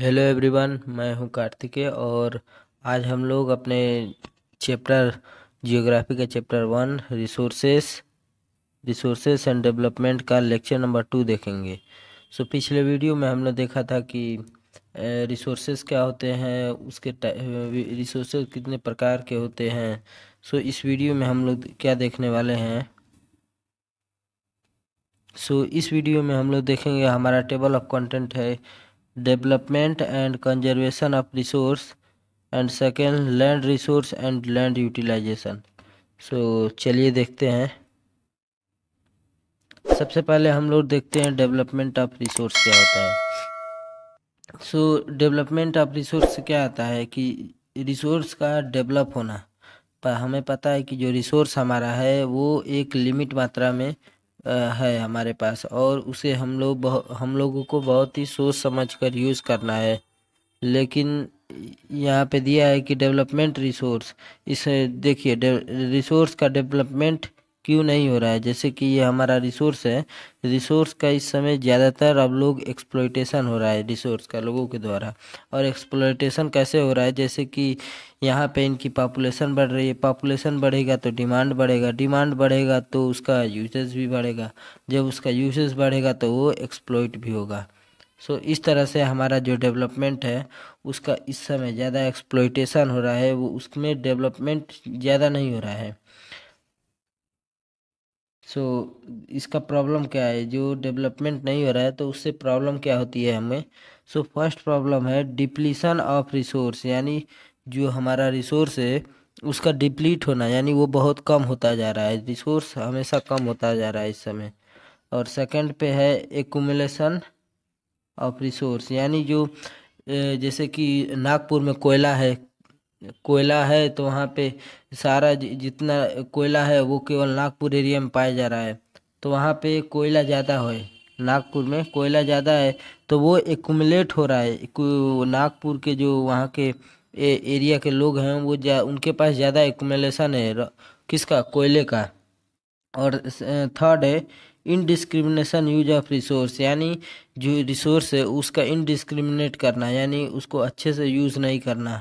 hello everyone मैं हूं कार्तिकेय और आज हम लोग अपने चैप्टर जियोग्राफी का chapter one resources resources and development का लेक्चर नंबर टू देखेंगे सो so, पिछले वीडियो में हमने देखा था कि रिसोर्सेस क्या होते हैं उसके रिसोर्सेज कितने प्रकार के होते हैं सो so, इस वीडियो में हम लोग क्या देखने वाले हैं सो so, इस वीडियो में हम लोग देखेंगे हमारा टेबल ऑफ कंटेंट है development and conservation of resource and second land resource and land utilization so चलिए देखते हैं सबसे पहले हम लोग देखते हैं डेवलपमेंट ऑफ रिसोर्स क्या होता है सो डेवलपमेंट ऑफ रिसोर्स क्या आता है कि रिसोर्स का डेवलप होना पर हमें पता है कि जो रिसोर्स हमारा है वो एक लिमिट मात्रा में है हमारे पास और उसे हम लोग हम लोगों को बहुत ही सोच समझ कर यूज़ करना है लेकिन यहाँ पे दिया है कि डेवलपमेंट रिसोर्स इस देखिए रिसोर्स का डेवलपमेंट क्यों नहीं हो रहा है जैसे कि ये हमारा रिसोर्स है रिसोर्स तो का इस समय ज़्यादातर अब लोग एक्सप्लोइटेशन हो रहा है रिसोर्स का लोगों के द्वारा और एक्सप्लोइटेशन कैसे हो रहा है जैसे कि यहाँ पे इनकी पॉपुलेशन बढ़ रही है पॉपुलेशन बढ़ेगा तो डिमांड बढ़ेगा डिमांड बढ़ेगा तो उसका यूजेस भी बढ़ेगा जब उसका यूजेस बढ़ेगा तो वो एक्सप्लोइट भी होगा सो so, इस तरह से हमारा जो डेवलपमेंट है उसका इस समय ज़्यादा एक्सप्लोइटेशन हो रहा है वो उसमें डेवलपमेंट ज़्यादा नहीं हो रहा है सो इसका प्रॉब्लम क्या है जो डेवलपमेंट नहीं हो रहा है तो उससे प्रॉब्लम क्या होती है हमें सो फर्स्ट प्रॉब्लम है डिप्लीसन ऑफ रिसोर्स यानी जो हमारा रिसोर्स है उसका डिप्लीट होना यानी वो बहुत कम होता जा रहा है रिसोर्स हमेशा कम होता जा रहा है इस समय और सेकंड पे है एकुमलेसन ऑफ रिसोर्स यानी जो जैसे कि नागपुर में कोयला है कोयला है तो वहाँ पे सारा जितना कोयला है वो केवल नागपुर एरिया में पाया जा रहा है तो वहाँ पे कोयला ज़्यादा है नागपुर में कोयला ज़्यादा है तो वो एकमुलेट हो रहा है नागपुर के जो वहाँ के ए, एरिया के लोग हैं वो जा उनके पास ज़्यादा एकमुलेसन है किसका कोयले का और थर्ड है इनडिस्क्रिमिनेशन यूज ऑफ रिसोर्स यानी जो रिसोर्स है उसका इनडिस्क्रिमिनेट करना यानी उसको अच्छे से यूज़ नहीं करना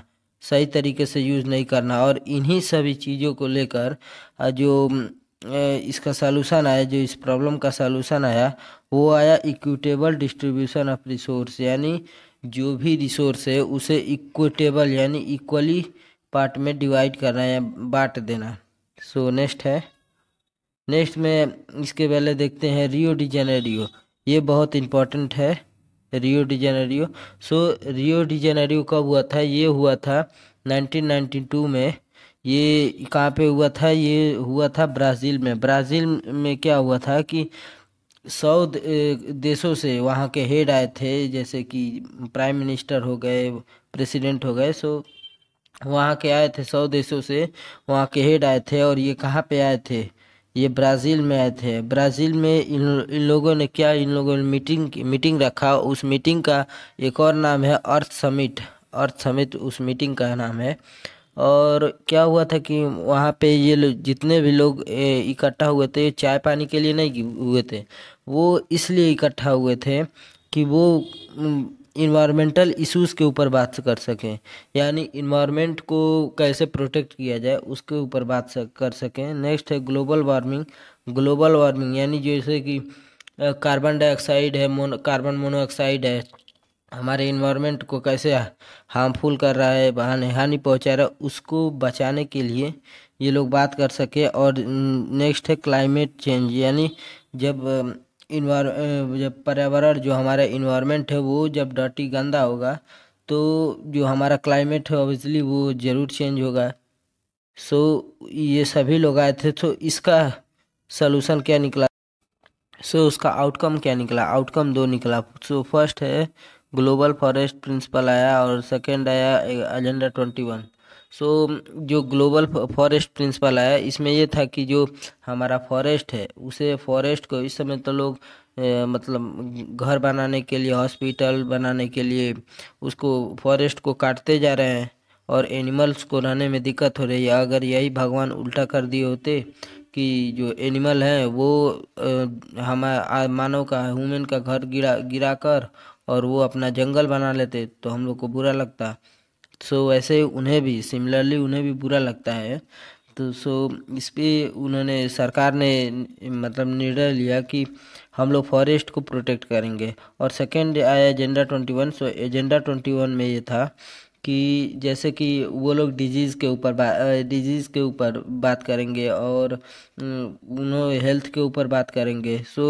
सही तरीके से यूज़ नहीं करना और इन्हीं सभी चीज़ों को लेकर जो इसका सलूशन आया जो इस प्रॉब्लम का सलूशन आया वो आया इक्विटेबल डिस्ट्रीब्यूशन ऑफ रिसोर्स यानी जो भी रिसोर्स है उसे इक्विटेबल यानी इक्वली पार्ट में डिवाइड करना या बांट देना सो so, नेक्स्ट है नेक्स्ट में इसके पहले देखते हैं रियो डी जेनेरियो ये बहुत इंपॉर्टेंट है रियो डिजेनेरियो सो रियो डिजेनेरियो कब हुआ था ये हुआ था 1992 में ये कहाँ पे हुआ था ये हुआ था ब्राज़ील में ब्राज़ील में क्या हुआ था कि सौ देशों से वहाँ के हेड आए थे जैसे कि प्राइम मिनिस्टर हो गए प्रेसिडेंट हो गए सो वहाँ के आए थे सौ देशों से वहाँ के हेड आए थे और ये कहाँ पे आए थे ये ब्राज़ील में आए थे ब्राज़ील में इन इन लोगों ने क्या इन लोगों ने मीटिंग मीटिंग रखा उस मीटिंग का एक और नाम है अर्थ समिट अर्थ समिट उस मीटिंग का नाम है और क्या हुआ था कि वहाँ पे ये जितने भी लोग इकट्ठा हुए थे चाय पानी के लिए नहीं हुए थे वो इसलिए इकट्ठा हुए थे कि वो इन्वायरमेंटल इश्यूज़ के ऊपर बात कर सकें यानी इन्वायरमेंट को कैसे प्रोटेक्ट किया जाए उसके ऊपर बात कर सकें नेक्स्ट है ग्लोबल वार्मिंग ग्लोबल वार्मिंग यानी जैसे कि कार्बन डाइऑक्साइड है मोनो कार्बन मोनोऑक्साइड है हमारे इन्वायरमेंट को कैसे हार्मफुल कर रहा है हानि हानि पहुँचा रहा है उसको बचाने के लिए ये लोग बात कर सके और नेक्स्ट है क्लाइमेट चेंज यानी जब इन्वा जब पर्यावरण जो हमारा इन्वायरमेंट है वो जब डर्टी गंदा होगा तो जो हमारा क्लाइमेट है ऑब्वियसली वो ज़रूर चेंज होगा सो ये सभी लोग आए थे तो इसका सलूशन क्या निकला सो so, उसका आउटकम क्या निकला आउटकम दो निकला सो so, फर्स्ट है ग्लोबल फॉरेस्ट प्रिंसिपल आया और सेकेंड आया एजेंडा ट्वेंटी वन सो जो ग्लोबल फॉरेस्ट प्रिंसिपल आया इसमें ये था कि जो हमारा फॉरेस्ट है उसे फॉरेस्ट को इस समय तो लोग मतलब घर बनाने के लिए हॉस्पिटल बनाने के लिए उसको फॉरेस्ट को काटते जा रहे हैं और एनिमल्स को रहने में दिक्कत हो रही है अगर यही भगवान उल्टा कर दिए होते कि जो एनिमल हैं वो हम मानव का ह्यूमन का घर गिरा गिरा कर और वो अपना जंगल बना लेते तो हम लोग को बुरा लगता सो वैसे उन्हें भी सिमिलरली उन्हें भी बुरा लगता है तो सो इस पर उन्होंने सरकार ने मतलब निर्णय लिया कि हम लोग फॉरेस्ट को प्रोटेक्ट करेंगे और सेकेंड आया agenda twenty one so agenda twenty one में ये था कि जैसे कि वो लोग डिजीज़ के ऊपर डिजीज़ के ऊपर बात करेंगे और उन्होंने हेल्थ के ऊपर बात करेंगे सो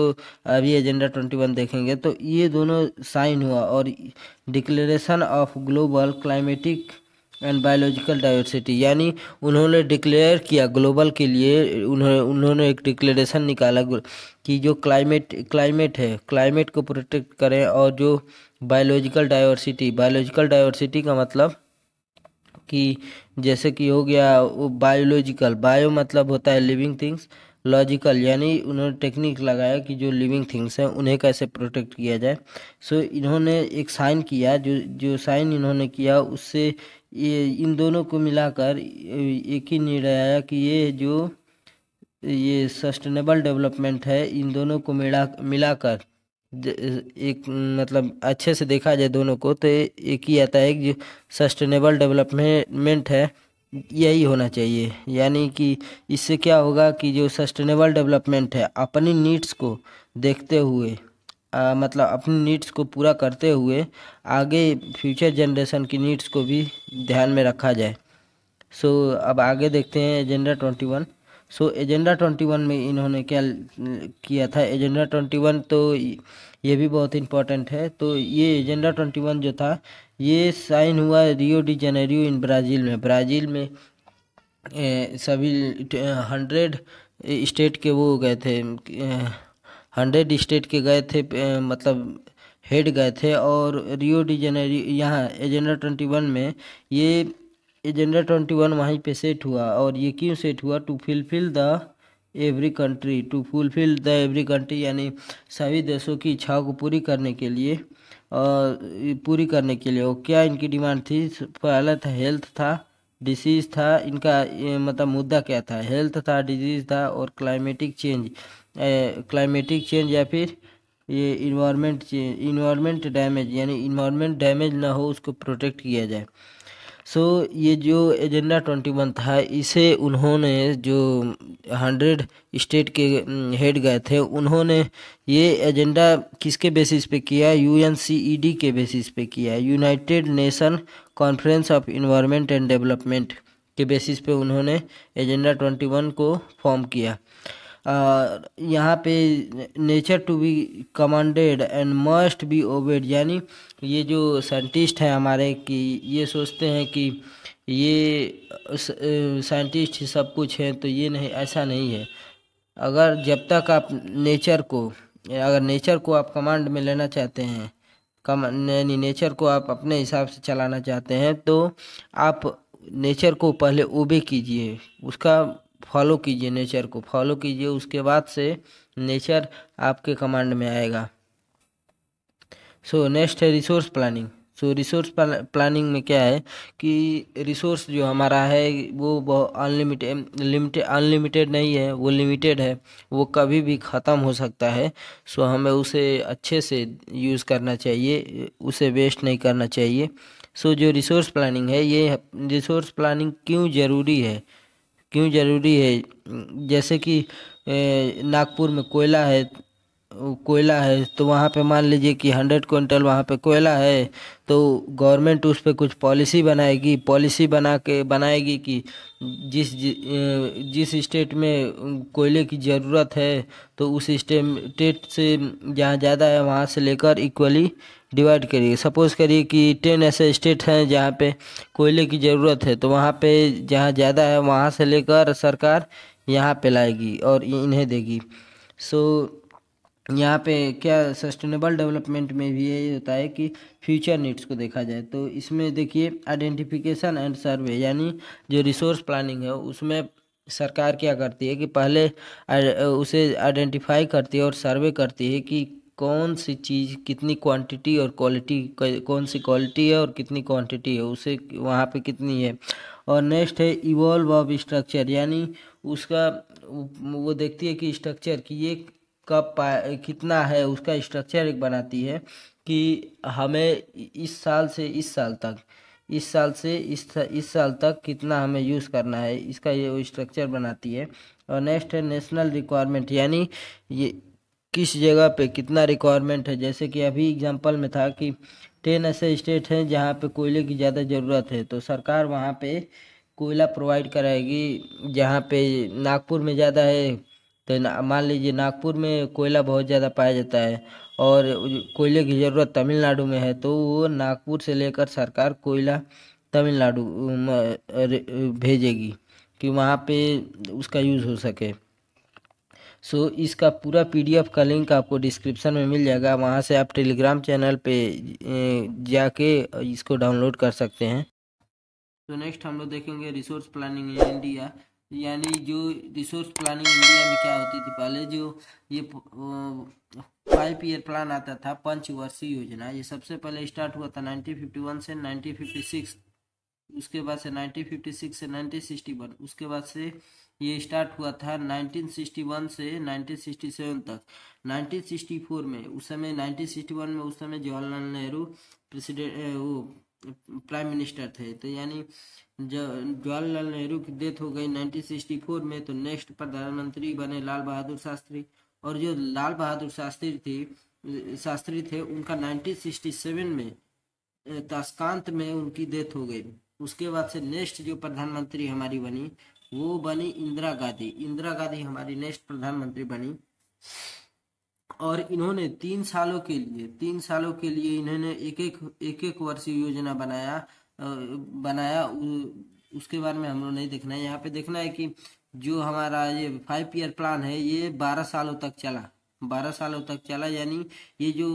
अभी एजेंडा ट्वेंटी वन देखेंगे तो ये दोनों साइन हुआ और declaration of global climatic and biological diversity यानी उन्होंने डिक्लेयर किया ग्लोबल के लिए उन्होंने उन्होंने एक डिक्लेरेशन निकाला कि जो क्लाइमेट क्लाइमेट है क्लाइमेट को प्रोटेक्ट करें और जो बायोलॉजिकल डाइवर्सिटी बायोलॉजिकल डाइवर्सिटी का मतलब कि जैसे कि हो गया वो बायोलॉजिकल बायो मतलब होता है लिविंग थिंग्स लॉजिकल यानी उन्होंने टेक्निक लगाया कि जो लिविंग थिंग्स हैं उन्हें कैसे प्रोटेक्ट किया जाए सो so, इन्होंने एक साइन किया जो जो साइन इन्होंने किया उससे ये इन दोनों को मिलाकर एक ही निर्णय आया कि ये जो ये सस्टेनेबल डेवलपमेंट है इन दोनों को मिला मिलाकर एक मतलब अच्छे से देखा जाए दोनों को तो एक ही आता है कि सस्टेनेबल डेवलपमेंट है यही होना चाहिए यानी कि इससे क्या होगा कि जो सस्टेनेबल डेवलपमेंट है अपनी नीड्स को देखते हुए आ, मतलब अपनी नीड्स को पूरा करते हुए आगे फ्यूचर जनरेशन की नीड्स को भी ध्यान में रखा जाए सो so, अब आगे देखते हैं agenda twenty one so agenda twenty one में इन्होंने क्या किया था एजेंडा ट्वेंटी वन तो ये भी बहुत इम्पोर्टेंट है तो ये एजेंडा ट्वेंटी वन जो था ये साइन हुआ Rio de Janeiro in Brazil में ब्राज़ील में ए, सभी हंड्रेड स्टेट के वो गए थे हंड्रेड स्टेट के गए थे ए, मतलब हेड गए थे और रियो डी जनेरियो यहाँ एजेंडा ट्वेंटी वन में ये एजेंडा ट्वेंटी वन वहीं पे सेट हुआ और ये क्यों सेट हुआ to fulfil the every country to fulfil the every country यानी सभी देशों की इच्छाओं को पूरी करने के लिए पूरी करने के लिए और क्या इनकी डिमांड थी पहले था हेल्थ था डिसीज था इनका मतलब मुद्दा क्या था हेल्थ था डिजीज था और क्लाइमेटिक चेंज क्लाइमेटिक चेंज या फिर ये इन्वायरमेंट इन्वायरमेंट डैमेज यानी इन्वायरमेंट डैमेज ना हो उसको प्रोटेक्ट किया जाए सो ये जो एजेंडा ट्वेंटी वन था इसे उन्होंने जो हंड्रेड स्टेट के हेड गए थे उन्होंने ये एजेंडा किसके बेसिस पे किया यूएनसीईडी e के बेसिस पे किया united nation conference of environment and development के बेसिस पे उन्होंने एजेंडा ट्वेंटी वन को फॉर्म किया यहाँ पे nature to be commanded and must be obeyed यानी ये जो साइंटिस्ट हैं हमारे कि ये सोचते हैं कि ये साइंटिस्ट ही सब कुछ हैं तो ये नहीं ऐसा नहीं है अगर जब तक आप नेचर को अगर नेचर को आप कमांड में लेना चाहते हैं कम यानी नेचर को आप अपने हिसाब से चलाना चाहते हैं तो आप नेचर को पहले ओबे कीजिए उसका फॉलो कीजिए नेचर को फॉलो कीजिए उसके बाद से नेचर आपके कमांड में आएगा सो नेक्स्ट है resource planning so resource planning में क्या है कि रिसोर्स जो हमारा है वो अनलिमिटेड लिमिटेड अनलिमिटेड नहीं है वो लिमिटेड है वो कभी भी ख़त्म हो सकता है सो हमें उसे अच्छे से यूज़ करना चाहिए उसे वेस्ट नहीं करना चाहिए सो जो रिसोर्स प्लानिंग है ये रिसोर्स प्लानिंग क्यों ज़रूरी है क्यों ज़रूरी है जैसे कि नागपुर में कोयला है कोयला है तो वहाँ पे मान लीजिए कि हंड्रेड क्विंटल वहाँ पे कोयला है तो गवर्नमेंट उस पर कुछ पॉलिसी बनाएगी पॉलिसी बना के बनाएगी कि जिस जिस स्टेट में कोयले की ज़रूरत है तो उस स्टेट से जहाँ ज़्यादा है वहाँ से लेकर इक्वली डिवाइड करिए सपोज़ करिए कि टेन ऐसे स्टेट हैं जहाँ पे कोयले की ज़रूरत है तो वहाँ पे जहाँ ज़्यादा है वहाँ से लेकर सरकार यहाँ पे लाएगी और इन्हें देगी सो यहाँ पे क्या सस्टेनेबल डेवलपमेंट में भी यही होता है कि फ्यूचर नीड्स को देखा जाए तो इसमें देखिए आइडेंटिफिकेशन एंड सर्वे यानी जो रिसोर्स प्लानिंग है उसमें सरकार क्या करती है कि पहले उसे आइडेंटिफाई करती है और सर्वे करती है कि कौन सी चीज़ कितनी क्वांटिटी और क्वालिटी कौन सी क्वालिटी है और कितनी क्वांटिटी है उसे वहाँ पे कितनी है और नेक्स्ट है इवॉल्व ऑफ स्ट्रक्चर यानी उसका वो देखती है कि स्ट्रक्चर कि ये कब पा कितना है उसका स्ट्रक्चर एक बनाती है कि हमें इस साल से इस साल तक इस साल से इस इस साल तक कितना हमें यूज़ करना है इसका ये स्ट्रक्चर बनाती है और नेक्स्ट है नेशनल रिक्वायरमेंट यानी ये किस जगह पे कितना रिक्वायरमेंट है जैसे कि अभी एग्जांपल में था कि टेन ऐसे स्टेट हैं जहाँ पे कोयले की ज़्यादा ज़रूरत है तो सरकार वहाँ पे कोयला प्रोवाइड कराएगी जहाँ पे नागपुर में ज़्यादा है तो मान लीजिए नागपुर में कोयला बहुत ज़्यादा पाया जाता है और कोयले की ज़रूरत तमिलनाडु में है तो वो नागपुर से लेकर सरकार कोयला तमिलनाडु भेजेगी कि वहाँ पे उसका यूज़ हो सके सो so, इसका पूरा पीडीएफ का लिंक आपको डिस्क्रिप्शन में मिल जाएगा वहाँ से आप टेलीग्राम चैनल पे जाके इसको डाउनलोड कर सकते हैं तो नेक्स्ट हम लोग देखेंगे रिसोर्स प्लानिंग इन इंडिया यानी जो रिसोर्स प्लानिंग इंडिया में क्या होती थी पहले जो ये फाइव ईयर प्लान आता था पंचवर्षीय योजना ये सबसे पहले स्टार्ट हुआ था 1951 से 1956 उसके बाद से 1956 से 1961 उसके बाद से ये स्टार्ट हुआ था 1961 से 1967 तक 1964 में उस समय 1961 में उस समय जवाहरलाल नेहरू प्रेसिडेंट वो प्राइम मिनिस्टर थे तो यानी जवाहरलाल नेहरू की डेथ हो गई 1964 में तो नेक्स्ट प्रधानमंत्री बने लाल बहादुर शास्त्री और जो लाल बहादुर शास्त्री थी शास्त्री थे उनका 1967 में ताशकांत में उनकी डेथ हो गई उसके बाद से नेक्स्ट जो प्रधानमंत्री हमारी बनी वो बनी इंदिरा गांधी इंदिरा गांधी हमारी नेक्स्ट प्रधानमंत्री बनी और इन्होंने तीन सालों के लिए तीन सालों के लिए इन्होंने एक एक एक एक वर्षीय योजना बनाया बनाया उसके बारे में हम लोग नहीं देखना है यहाँ पे देखना है कि जो हमारा ये फाइव ईयर प्लान है ये बारह सालों तक चला बारह सालों तक चला यानी ये जो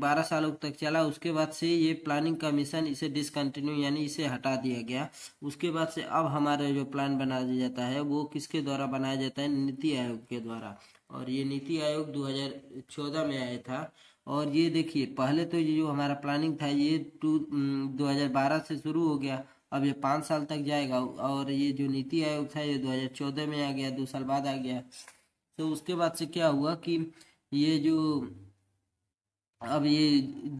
बारह सालों तक चला उसके बाद से ये प्लानिंग कमीशन इसे डिसकंटिन्यू यानी इसे हटा दिया गया उसके बाद से अब हमारा जो प्लान बनाया जाता है वो किसके द्वारा बनाया जाता है नीति आयोग के द्वारा और ये नीति आयोग 2014 में आया था और ये देखिए पहले तो ये जो हमारा प्लानिंग था ये टू दो से शुरू हो गया अब ये पाँच साल तक जाएगा और ये जो नीति आयोग था ये चौदह में आ गया दो साल बाद आ गया तो उसके बाद से क्या हुआ कि ये जो अब ये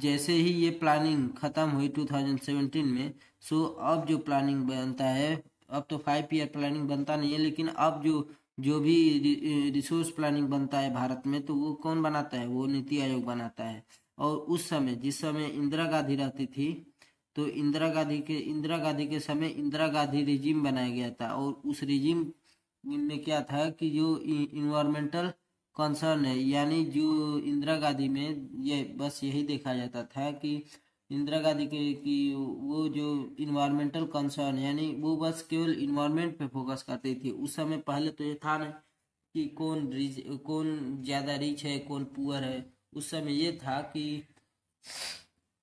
जैसे ही ये प्लानिंग ख़त्म हुई 2017 में सो अब जो प्लानिंग बनता है अब तो फाइव ईयर प्लानिंग बनता नहीं है लेकिन अब जो जो भी रिसोर्स प्लानिंग बनता है भारत में तो वो कौन बनाता है वो नीति आयोग बनाता है और उस समय जिस समय इंदिरा गांधी रहती थी तो इंदिरा गांधी के इंदिरा गांधी के समय इंदिरा गांधी रिजिम बनाया गया था और उस रिजिम इनमें क्या था कि जो इन्वायरमेंटल कंसर्न है यानी जो इंदिरा गांधी में ये बस यही देखा जाता था कि इंदिरा गांधी के कि वो जो इन्वायरमेंटल कंसर्न यानी वो बस केवल इन्वायरमेंट पे फोकस करती थी उस समय पहले तो ये था ना कि कौन रिच कौन ज़्यादा रिच है कौन पुअर है उस समय ये था कि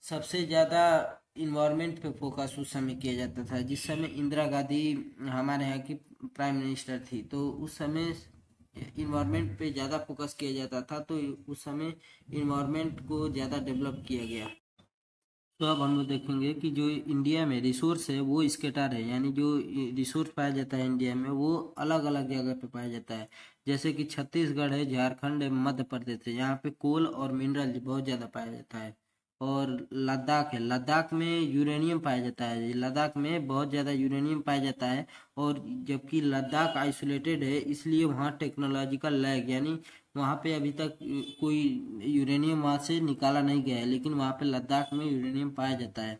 सबसे ज़्यादा इन्वायरमेंट पे फोकस उस समय किया जाता था जिस समय इंदिरा गांधी हमारे यहाँ की प्राइम मिनिस्टर थी तो उस समय इन्वायरमेंट पे ज़्यादा फोकस किया जाता था तो उस समय इन्वायरमेंट को ज़्यादा डेवलप किया गया तो अब हम लोग देखेंगे कि जो इंडिया में रिसोर्स है वो स्केटर है यानी जो रिसोर्स पाया जाता है इंडिया में वो अलग अलग जगह पे पाया जाता है जैसे कि छत्तीसगढ़ है झारखंड है मध्य प्रदेश है यहाँ पे कोल और मिनरल बहुत ज़्यादा पाया जाता है और लद्दाख है लद्दाख में यूरेनियम पाया जाता है लद्दाख में बहुत ज़्यादा यूरेनियम पाया जाता है और जबकि लद्दाख आइसोलेटेड है इसलिए वहाँ टेक्नोलॉजिकल लैग यानी वहाँ पे अभी तक कोई यूरेनियम वहाँ से निकाला नहीं गया है लेकिन वहाँ पे लद्दाख में यूरेनियम पाया जाता है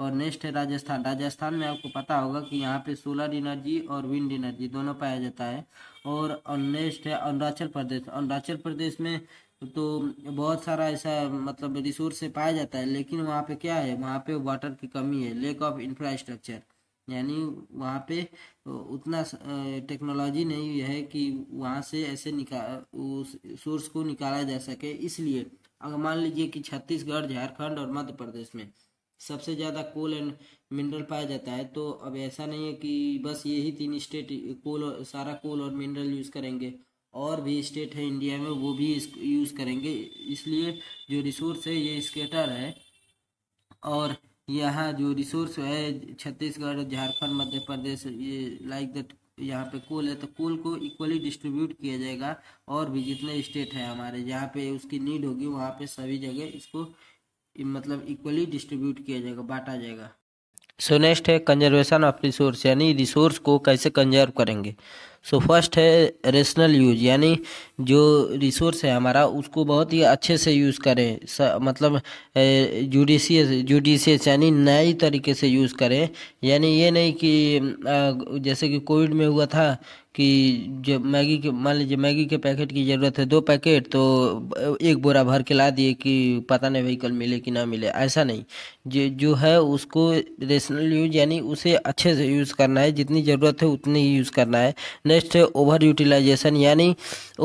और नेक्स्ट है राजस्थान राजस्थान में आपको पता होगा कि यहाँ पे सोलर एनर्जी और विंड एनर्जी दोनों पाया जाता है और नेक्स्ट है अरुणाचल प्रदेश अरुणाचल प्रदेश में तो बहुत सारा ऐसा मतलब रिसोर्स से पाया जाता है लेकिन वहाँ पे क्या है वहाँ पे वाटर की कमी है लेक ऑफ इंफ्रास्ट्रक्चर यानी वहाँ पे उतना टेक्नोलॉजी नहीं है कि वहाँ से ऐसे निकाल उस सोर्स को निकाला जा सके इसलिए अगर मान लीजिए कि छत्तीसगढ़ झारखंड और मध्य प्रदेश में सबसे ज़्यादा कोल एंड मिनरल पाया जाता है तो अब ऐसा नहीं है कि बस यही तीन स्टेट कोल सारा कोल और मिनरल यूज़ करेंगे और भी स्टेट है इंडिया में वो भी इस यूज़ करेंगे इसलिए जो रिसोर्स है ये स्केटर है और यहाँ जो रिसोर्स है छत्तीसगढ़ झारखंड मध्य प्रदेश ये लाइक दैट यहाँ पे कोल है तो कोल को इक्वली डिस्ट्रीब्यूट किया जाएगा और भी जितने स्टेट हैं हमारे जहाँ पे उसकी नीड होगी वहाँ पे सभी जगह इसको मतलब इक्वली डिस्ट्रीब्यूट किया जाएगा बांटा जाएगा सो नेक्स्ट है कंजर्वेशन ऑफ रिसोर्स यानी रिसोर्स को कैसे कंजर्व करेंगे सो फर्स्ट है रेशनल यूज यानी जो रिसोर्स है हमारा उसको बहुत ही अच्छे से यूज़ करें स, मतलब जुडिशियस जुडिशियस यानी नए तरीके से यूज़ करें यानी ये नहीं कि जैसे कि कोविड में हुआ था कि जब मैगी के मान लीजिए मैगी के पैकेट की ज़रूरत है दो पैकेट तो एक बोरा भर के ला दिए कि पता नहीं वही कल मिले कि ना मिले ऐसा नहीं जो जो है उसको रेशनल यूज यानी उसे अच्छे से यूज़ करना है जितनी ज़रूरत है उतनी ही यूज़ करना है नहीं नेक्स्ट है ओवर यूटिलाइजेशन यानी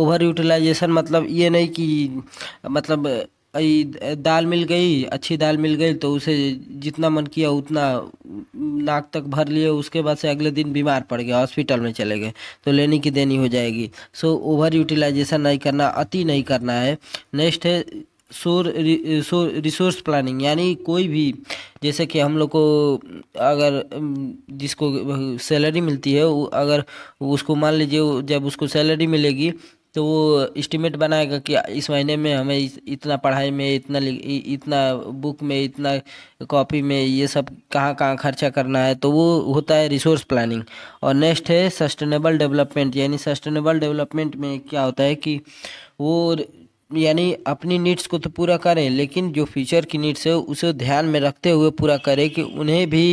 ओवर यूटिलाइजेशन मतलब ये नहीं कि मतलब दाल मिल गई अच्छी दाल मिल गई तो उसे जितना मन किया उतना नाक तक भर लिए उसके बाद से अगले दिन बीमार पड़ गया हॉस्पिटल में चले गए तो लेने की देनी हो जाएगी सो ओवर यूटिलाइजेशन नहीं करना अति नहीं करना है नेक्स्ट है सोर रिसोर्स प्लानिंग यानी कोई भी जैसे कि हम लोग को अगर जिसको सैलरी मिलती है वो अगर उसको मान लीजिए जब उसको सैलरी मिलेगी तो वो इस्टीमेट बनाएगा कि इस महीने में हमें इतना पढ़ाई में इतना इतना बुक में इतना कॉपी में ये सब कहाँ कहाँ खर्चा करना है तो वो होता है रिसोर्स प्लानिंग और नेक्स्ट है सस्टेनेबल डेवलपमेंट यानी सस्टेनेबल डेवलपमेंट में क्या होता है कि वो यानी अपनी नीड्स को तो पूरा करें लेकिन जो फ्यूचर की नीड्स है उसे ध्यान में रखते हुए पूरा करें कि उन्हें भी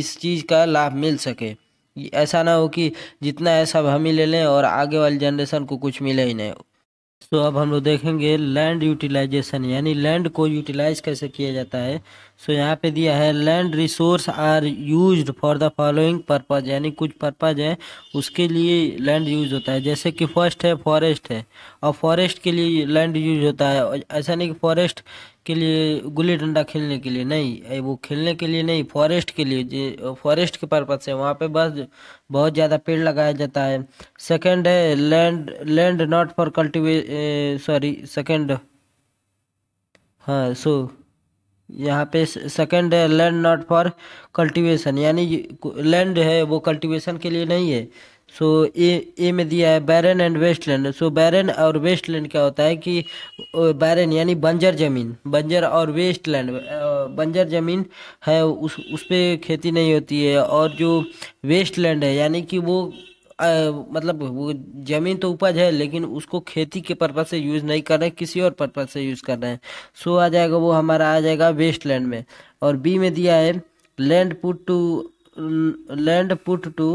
इस चीज़ का लाभ मिल सके ऐसा ना हो कि जितना है सब हम ही ले लें और आगे वाली जनरेशन को कुछ मिले ही नहीं सो तो अब हम लोग देखेंगे लैंड यूटिलाइजेशन यानी लैंड को यूटिलाइज कैसे किया जाता है सो so, यहाँ पे दिया है land resource are used for the following purpose यानी कुछ पर्पज है उसके लिए लैंड यूज होता है जैसे कि फर्स्ट है फॉरेस्ट है और फॉरेस्ट के लिए लैंड यूज होता है ऐसा नहीं कि फॉरेस्ट के लिए गुल्ली डंडा खेलने के लिए नहीं वो खेलने के लिए नहीं फॉरेस्ट के लिए फॉरेस्ट के पर्पज से वहाँ पे बस बहुत ज़्यादा पेड़ लगाया जाता है सेकंड है land land not for cultivate sorry second हाँ सो यहाँ पे सेकंड है लैंड नॉट फॉर कल्टीवेशन यानी लैंड है वो कल्टिवेशन के लिए नहीं है सो ए ए में दिया है बैरन एंड वेस्टलैंड सो बैरन और वेस्टलैंड क्या होता है कि बैरन यानी बंजर ज़मीन बंजर और वेस्टलैंड बंजर ज़मीन है उस उस पर खेती नहीं होती है और जो वेस्टलैंड है यानी कि वो आ, मतलब वो ज़मीन तो उपज है लेकिन उसको खेती के पर्पज़ से यूज़ नहीं कर रहे किसी और पर्पज़ से यूज़ कर रहे हैं सो आ जाएगा वो हमारा आ जाएगा वेस्ट लैंड में और बी में दिया है land put to land put to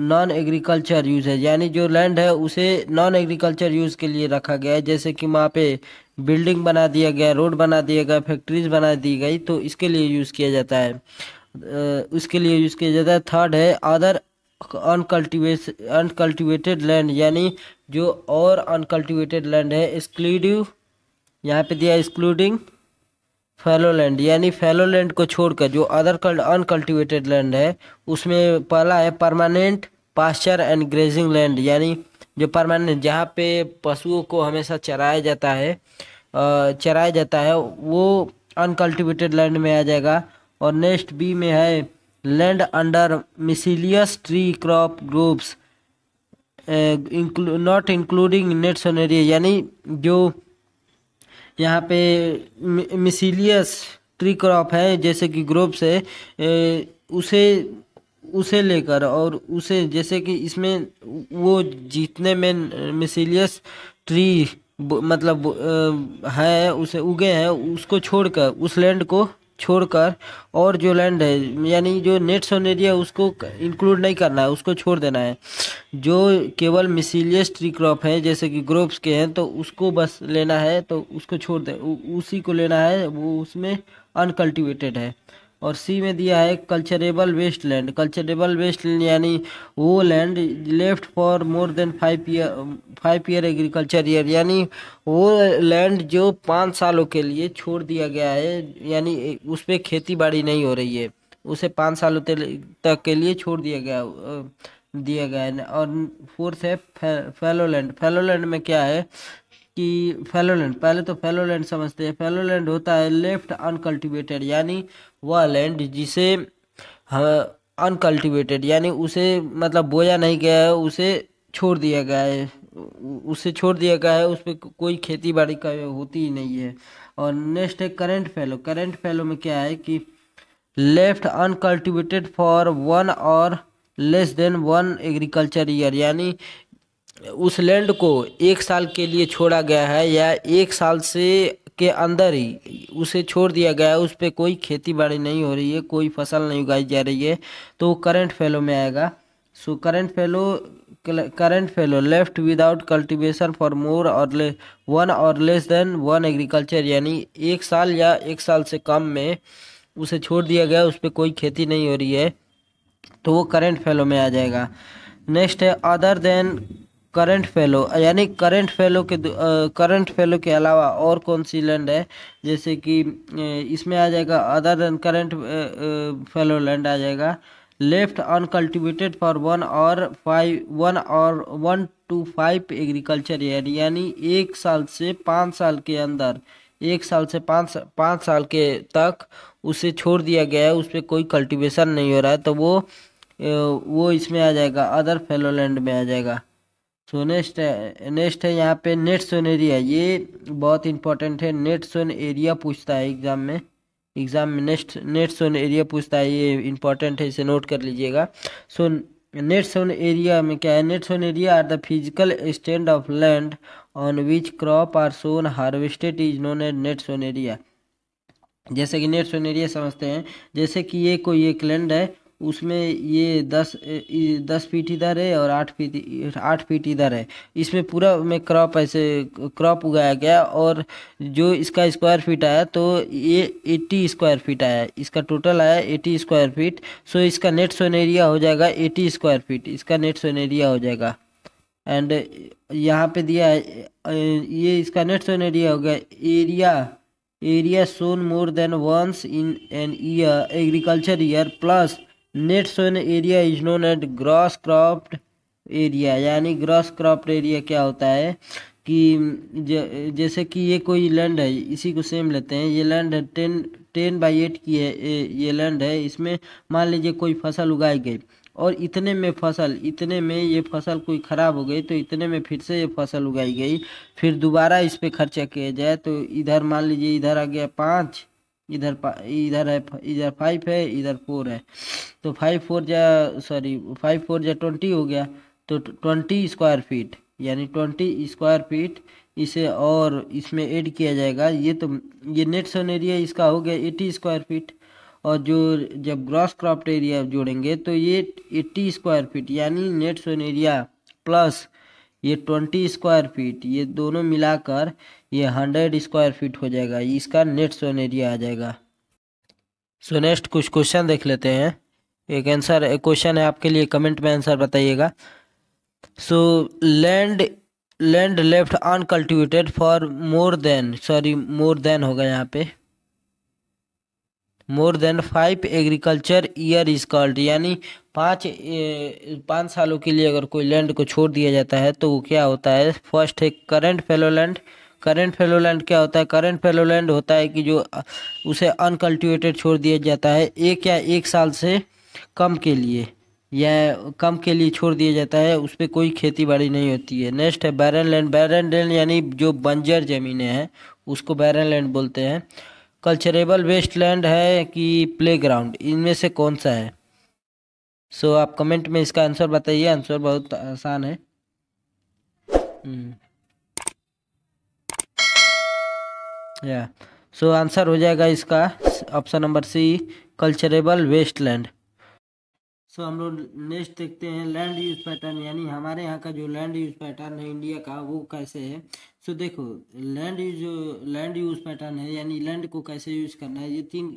non agriculture use है यानी जो लैंड है उसे नॉन एग्रीकल्चर यूज़ के लिए रखा गया है जैसे कि वहाँ पे बिल्डिंग बना दिया गया रोड बना दिया गया फैक्ट्रीज बना दी गई तो इसके लिए यूज़ किया जाता है उसके लिए यूज़ किया जाता है थर्ड है अदर अनकल्टिवेश अनकल्टिवेटेड लैंड यानी जो और अनकल्टिवेटेड लैंड है एक्सक्लूडिव यहाँ पे दिया एक्सक्लूडिंग फैलो लैंड यानी फैलो लैंड को छोड़कर जो अदर अनकल्टिवेटेड लैंड है उसमें पहला है permanent pasture and grazing land यानी जो परमानेंट जहाँ पे पशुओं को हमेशा चराया जाता है चराया जाता है वो अनकल्टिवेटेड लैंड में आ जाएगा और नेक्स्ट बी में है land under miscellaneous tree crop groups not including net sown area यानी जो यहाँ पे मिसीलियस ट्री क्रॉप है जैसे कि ग्रोप्स है उसे उसे लेकर और उसे जैसे कि इसमें वो जीतने में मिसीलियस ट्री मतलब है उसे उगे हैं उसको छोड़कर उस लैंड को छोड़कर और जो लैंड है यानी जो नेट सोन एरिया है उसको इंक्लूड नहीं करना है उसको छोड़ देना है जो केवल मिसीलियस ट्री क्रॉप हैं जैसे कि ग्रोप्स के हैं तो उसको बस लेना है तो उसको छोड़ दे उसी को लेना है वो उसमें अनकल्टिवेटेड है और सी में दिया है culturable waste land culturable waste land यानी वो land left for more than five year five year agriculture year यानी वो लैंड जो पाँच सालों के लिए छोड़ दिया गया है यानी उस पर खेती बाड़ी नहीं हो रही है उसे पाँच सालों तक के लिए छोड़ दिया गया दिया गया है और फोर्थ है फे, फेलोलैंड लैंड में क्या है कि फेलोलैंड पहले तो फेलोलैंड समझते हैं फेलोलैंड होता है लेफ्ट अनकल्टिवेटेड यानी वह लैंड जिसे हाँ, अनकल्टिवेटेड यानी उसे मतलब बोया नहीं गया है उसे छोड़ दिया गया है उसे छोड़ दिया गया है उस पर कोई खेती बाड़ी का होती ही नहीं है और नेक्स्ट है करेंट फैलो करेंट फैलो में क्या है कि लेफ्ट अनकल्टिवेटेड फॉर वन और less than one agriculture year यानी उस लैंड को एक साल के लिए छोड़ा गया है या एक साल से के अंदर ही उसे छोड़ दिया गया है उस पर कोई खेती बाड़ी नहीं हो रही है कोई फसल नहीं उगाई जा रही है तो वो करंट फेलो में आएगा सो current fallow current fallow left without cultivation for more और ले वन और लेस देन वन एग्रीकल्चर यानी एक साल या एक साल से कम में उसे छोड़ दिया गया उस पर कोई खेती नहीं हो रही है तो वो करेंट फेलो में आ जाएगा नेक्स्ट है अदर देन करंट फेलो यानी करंट फेलो के करंट फेलो के अलावा और कौन सी लैंड है जैसे कि इसमें आ जाएगा other than current fallow land आ जाएगा लेफ्ट अनकल्टिवेटेड फॉर वन और फाइव वन और one to five agriculture year यानी एक साल से पाँच साल के अंदर एक साल से पाँच पाँच साल के तक उसे छोड़ दिया गया है उस पर कोई कल्टिवेशन नहीं हो रहा है तो वो वो इसमें आ जाएगा अदर फेलोलैंड में आ जाएगा सो नेक्स्ट नेक्स्ट है यहाँ पे नेट सोन एरिया ये बहुत इंपॉर्टेंट है नेट सोन एरिया पूछता है एग्ज़ाम में एग्ज़ाम में नेक्स्ट नेट सोन एरिया पूछता है ये इंपॉर्टेंट है इसे नोट कर लीजिएगा सो नेट सोन एरिया में क्या है net sown area are the physical stand of land on which crop are sown harvested is known as net sown area जैसे कि नेट सोन एरिया समझते हैं जैसे कि ये कोई एक लैंड है उसमें ये दस दस फीट इधर है और आठ फीट आठ फीट इधर है इसमें पूरा में क्रॉप ऐसे क्रॉप उगाया गया और जो इसका स्क्वायर फीट आया तो ये एट्टी स्क्वायर फीट आया इसका टोटल आया एटी स्क्वायर फीट सो इसका नेट सोन एरिया हो जाएगा एटी स्क्वायर फीट इसका नेट सोन एरिया हो जाएगा एंड यहाँ पे दिया है ये इसका नेट सोन एरिया हो गया area area sown more than once in an year agriculture year plus net sown area is known as gross cropped area यानी ग्रॉस क्रॉप्ड एरिया क्या होता है कि जैसे कि ये कोई लैंड है इसी को सेम लेते हैं ये लैंड है टेन टेन बाई एट की है ये लैंड है इसमें मान लीजिए कोई फसल उगाई गई और इतने में फसल इतने में ये फसल कोई ख़राब हो गई तो इतने में फिर से ये फसल उगाई गई फिर दोबारा इस पर खर्चा किया जाए तो इधर मान लीजिए इधर आ गया पाँच इधर इधर है इधर फाइव है इधर फोर है तो फाइव फोर जा सॉरी फाइव फोर जा ट्वेंटी हो गया तो ट्वेंटी स्क्वायर फीट यानी ट्वेंटी स्क्वायर फीट इसे और इसमें ऐड किया जाएगा ये तो ये नेट सोन एरिया इसका हो गया एटी स्क्वायर फीट और जो जब ग्रॉस क्रॉप्ट एरिया जोड़ेंगे तो ये एट्टी स्क्वायर फीट यानी नेट सोन एरिया प्लस ये ट्वेंटी स्क्वायर फीट ये दोनों मिलाकर ये हंड्रेड स्क्वायर फीट हो जाएगा इसका नेट सोन एरिया आ जाएगा सो नेक्स्ट कुछ क्वेश्चन देख लेते हैं एक आंसर एक क्वेश्चन है आपके लिए कमेंट में आंसर बताइएगा so land land left uncultivated for more than sorry more than होगा यहाँ पे more than five agriculture year is called यानी पाँच पाँच सालों के लिए अगर कोई लैंड को छोड़ दिया जाता है तो वो क्या होता है फर्स्ट है current fallow land current fallow land क्या होता है करेंट फेलो लैंड होता है कि जो उसे अनकल्टिवेटेड छोड़ दिया जाता है एक या एक साल से कम के लिए या कम के लिए छोड़ दिया जाता है उस पर कोई खेती बाड़ी नहीं होती है नेक्स्ट है बैरन लैंड बैरन लैंड यानी जो बंजर ज़मीनें हैं उसको बैरन लैंड बोलते हैं कल्चरेबल वेस्टलैंड है कि प्लेग्राउंड इनमें से कौन सा है सो so, आप कमेंट में इसका आंसर बताइए आंसर बहुत आसान है या सो आंसर हो जाएगा इसका option number C culturable wasteland so हम लोग नेक्स्ट देखते हैं लैंड यूज पैटर्न यानी हमारे यहाँ का जो लैंड यूज पैटर्न है इंडिया का वो कैसे है सो देखो land use land use pattern है यानी लैंड को कैसे यूज करना है ये तीन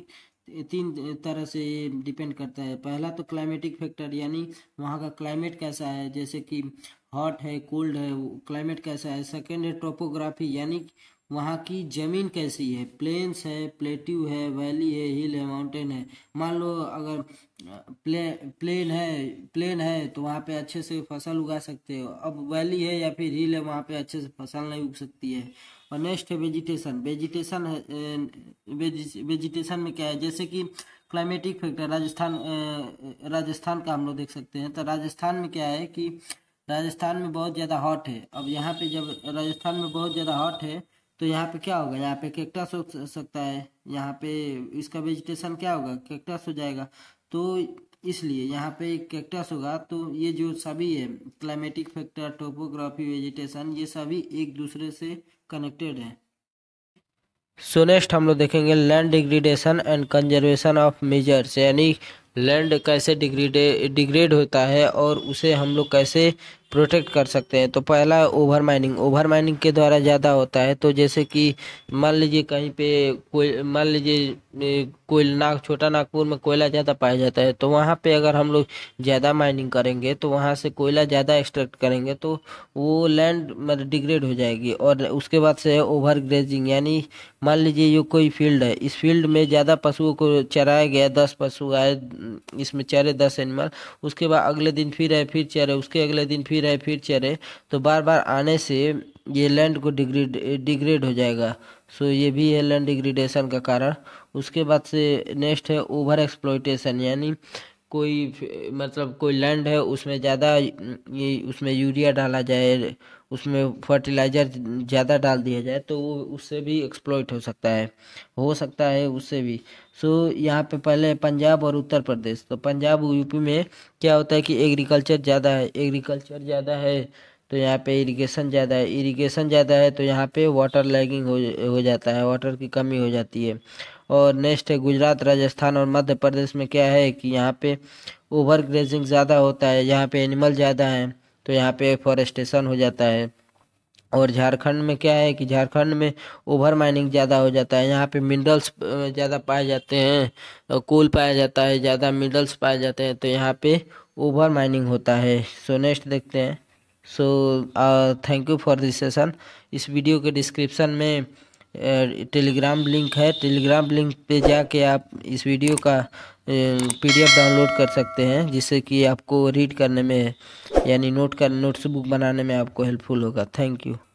तीन तरह से ये डिपेंड करता है पहला तो क्लाइमेटिक फैक्टर यानी वहाँ का क्लाइमेट कैसा है जैसे कि हॉट है कोल्ड है क्लाइमेट कैसा है सेकेंड है टोपोग्राफी यानी वहाँ की ज़मीन कैसी है प्लेन्स है प्लेट्यू है वैली है हिल है माउंटेन है मान लो अगर प्ले प्लेन है प्लेन है तो वहाँ पे अच्छे से फसल उगा सकते हो अब वैली है या फिर हिल है वहाँ पे अच्छे से फसल नहीं उग सकती है और नेक्स्ट है वेजिटेशन वेजिटेशन है वेजिटेशन में क्या है जैसे कि क्लाइमेटिक फैक्टर राजस्थान राजस्थान का हम लोग देख सकते हैं तो राजस्थान में क्या है कि राजस्थान में बहुत ज़्यादा हॉट है अब यहाँ पे जब राजस्थान में बहुत ज़्यादा हॉट है तो यहाँ पे क्या होगा यहाँ पे कैक्टस हो सकता है यहाँ पे इसका वेजिटेशन क्या होगा कैक्टस हो जाएगा तो इसलिए यहाँ पे कैक्टस होगा तो ये जो सभी है क्लाइमेटिक फैक्टर टोपोग्राफी वेजिटेशन ये सभी एक दूसरे से कनेक्टेड है सो नेक्स्ट हम लोग देखेंगे land degradation and conservation of measures यानी लैंड कैसे डिग्रेडे डिग्रेड होता है और उसे हम लोग कैसे प्रोटेक्ट कर सकते हैं तो पहला ओवर माइनिंग ओवर माइनिंग के द्वारा ज़्यादा होता है तो जैसे कि मान लीजिए कहीं पे कोई मान लीजिए कोई नाग छोटा नागपुर में कोयला ज़्यादा पाया जाता है तो वहाँ पे अगर हम लोग ज़्यादा माइनिंग करेंगे तो वहाँ से कोयला ज़्यादा एक्सट्रैक्ट करेंगे तो वो लैंड मतलब डिग्रेड हो जाएगी और उसके बाद से है ओवर ग्रेजिंग यानी मान लीजिए ये कोई फील्ड है इस फील्ड में ज़्यादा पशुओं को चराया गया दस पशु आए इसमें चरे दस एनिमल उसके बाद अगले दिन फिर आए फिर चरे उसके अगले दिन फिर भी रहे फिर चले तो बार बार आने से ये लैंड को डिग्रेड डिग्रेड हो जाएगा सो ये भी है लैंड डिग्रेडेशन का कारण उसके बाद से नेक्स्ट है ओवर एक्सप्लोइटेशन यानी कोई मतलब कोई लैंड है उसमें ज़्यादा ये उसमें यूरिया डाला जाए उसमें फर्टिलाइज़र ज़्यादा डाल दिया जाए तो वो उससे भी एक्सप्लोइट हो सकता है हो सकता है उससे भी सो यहाँ पे पहले पंजाब और उत्तर प्रदेश तो पंजाब यूपी में क्या होता है कि एग्रीकल्चर ज़्यादा है एग्रीकल्चर ज़्यादा है तो यहाँ पे इरिगेशन ज़्यादा है इरिगेशन ज़्यादा है तो यहाँ पे वाटर लैगिंग हो हो जाता है वाटर की कमी हो जाती है और नेक्स्ट है गुजरात राजस्थान और मध्य प्रदेश में क्या है कि यहाँ पे ओवर ग्रेजिंग ज़्यादा होता है यहाँ पे एनिमल ज़्यादा हैं तो यहाँ पे फॉरेस्टेशन हो जाता है और झारखंड में क्या है कि झारखंड में ओवर माइनिंग ज़्यादा हो जाता है यहाँ पे मिनरल्स ज़्यादा पाए जाते हैं कोल पाया जाता है ज़्यादा मिनरल्स पाए जाते हैं तो यहाँ पे ओवर माइनिंग होता है सो नेक्स्ट देखते हैं so thank you for this session इस वीडियो के डिस्क्रिप्शन में टेलीग्राम लिंक है टेलीग्राम लिंक पे जाके आप इस वीडियो का पीडीएफ डाउनलोड कर सकते हैं जिससे कि आपको रीड करने में यानी नोट कर नोट्स बुक बनाने में आपको हेल्पफुल होगा थैंक यू